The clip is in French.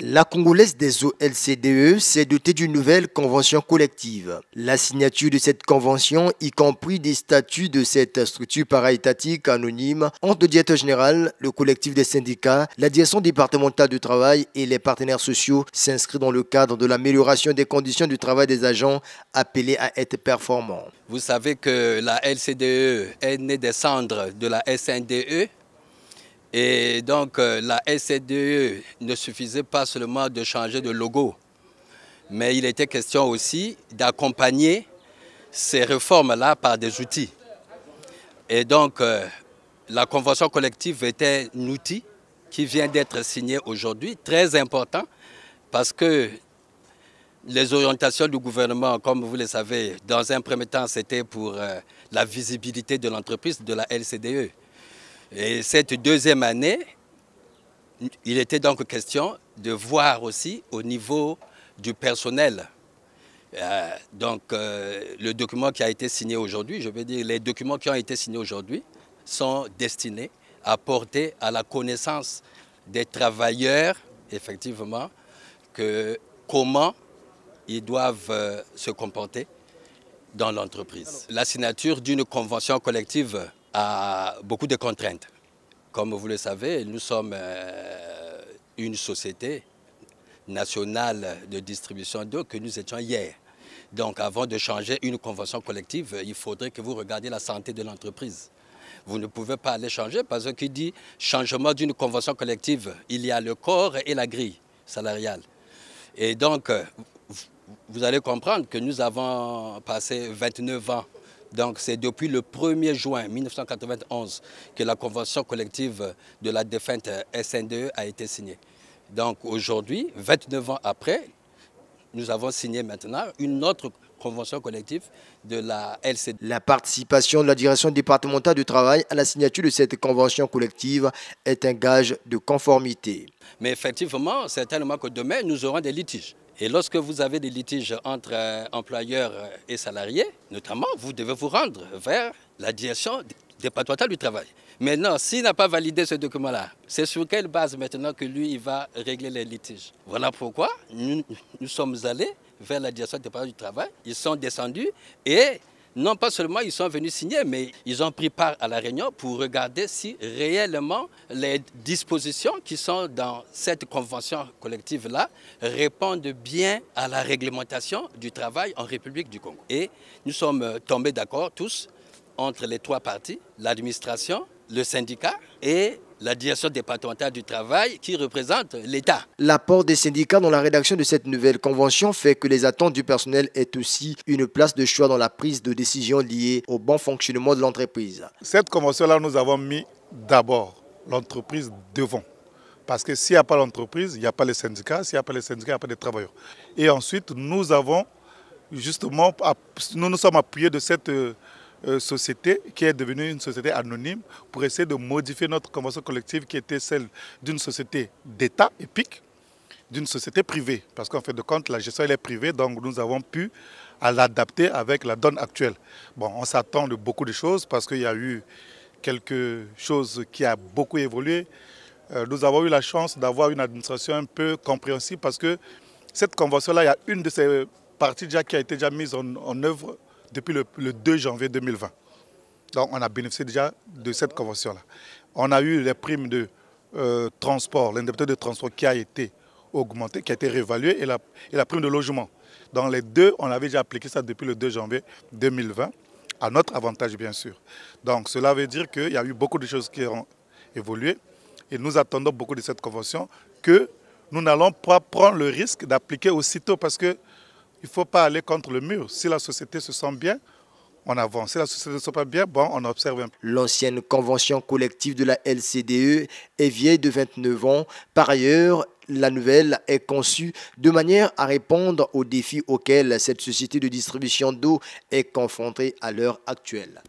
La Congolaise des OLCDE s'est dotée d'une nouvelle convention collective. La signature de cette convention, y compris des statuts de cette structure paraétatique anonyme, entre le directeur général, le collectif des syndicats, la direction départementale du travail et les partenaires sociaux, s'inscrit dans le cadre de l'amélioration des conditions du travail des agents appelés à être performants. Vous savez que la LCDE est née des cendres de la SNDE et donc euh, la LCDE ne suffisait pas seulement de changer de logo, mais il était question aussi d'accompagner ces réformes-là par des outils. Et donc euh, la convention collective était un outil qui vient d'être signé aujourd'hui, très important, parce que les orientations du gouvernement, comme vous le savez, dans un premier temps, c'était pour euh, la visibilité de l'entreprise, de la LCDE. Et cette deuxième année, il était donc question de voir aussi au niveau du personnel. Euh, donc euh, le document qui a été signé aujourd'hui, je veux dire les documents qui ont été signés aujourd'hui sont destinés à porter à la connaissance des travailleurs, effectivement, que comment ils doivent euh, se comporter dans l'entreprise. La signature d'une convention collective à beaucoup de contraintes. Comme vous le savez, nous sommes euh, une société nationale de distribution d'eau que nous étions hier. Donc avant de changer une convention collective, il faudrait que vous regardiez la santé de l'entreprise. Vous ne pouvez pas aller changer parce qu'il dit changement d'une convention collective, il y a le corps et la grille salariale. Et donc, euh, vous allez comprendre que nous avons passé 29 ans donc c'est depuis le 1er juin 1991 que la convention collective de la défunte SNDE a été signée. Donc aujourd'hui, 29 ans après, nous avons signé maintenant une autre convention collective de la LCD. La participation de la direction départementale du travail à la signature de cette convention collective est un gage de conformité. Mais effectivement, certainement que demain, nous aurons des litiges. Et lorsque vous avez des litiges entre euh, employeurs euh, et salariés, notamment, vous devez vous rendre vers la direction départementale du travail. Maintenant, s'il n'a pas validé ce document-là, c'est sur quelle base maintenant que lui, il va régler les litiges Voilà pourquoi nous sommes allés vers la direction du département du travail. Ils sont descendus et non pas seulement ils sont venus signer, mais ils ont pris part à la réunion pour regarder si réellement les dispositions qui sont dans cette convention collective-là répondent bien à la réglementation du travail en République du Congo. Et nous sommes euh, tombés d'accord tous entre les trois parties, l'administration, le syndicat et la direction départementale du travail qui représente l'État. L'apport des syndicats dans la rédaction de cette nouvelle convention fait que les attentes du personnel est aussi une place de choix dans la prise de décision liée au bon fonctionnement de l'entreprise. Cette convention-là, nous avons mis d'abord l'entreprise devant. Parce que s'il n'y a pas l'entreprise, il n'y a pas les syndicats. S'il n'y a pas les syndicats, il n'y a pas les travailleurs. Et ensuite, nous avons justement, nous nous sommes appuyés de cette euh, euh, société qui est devenue une société anonyme pour essayer de modifier notre convention collective qui était celle d'une société d'État épique, d'une société privée. Parce qu'en fait de compte, la gestion elle est privée, donc nous avons pu l'adapter avec la donne actuelle. Bon, on s'attend de beaucoup de choses parce qu'il y a eu quelque chose qui a beaucoup évolué. Euh, nous avons eu la chance d'avoir une administration un peu compréhensible parce que cette convention-là, il y a une de ses parties déjà qui a été déjà mise en œuvre depuis le, 2 janvier 2020. Donc on a bénéficié déjà de cette convention-là. On a eu les primes de euh, transport, l'indemnité de transport qui a été augmentée, qui a été réévaluée, et la, et la prime de logement. Dans les deux, on avait déjà appliqué ça depuis le 2 janvier 2020, à notre avantage bien sûr. Donc cela veut dire qu'il y a eu beaucoup de choses qui ont évolué, et nous attendons beaucoup de cette convention que nous n'allons pas prendre le risque d'appliquer aussitôt parce que il ne faut pas aller contre le mur. Si la société se sent bien, on avance. Si la société ne se sent pas bien, bon, on observe un peu. L'ancienne convention collective de la LCDE est vieille de 29 ans. Par ailleurs, la nouvelle est conçue de manière à répondre aux défis auxquels cette société de distribution d'eau est confrontée à l'heure actuelle.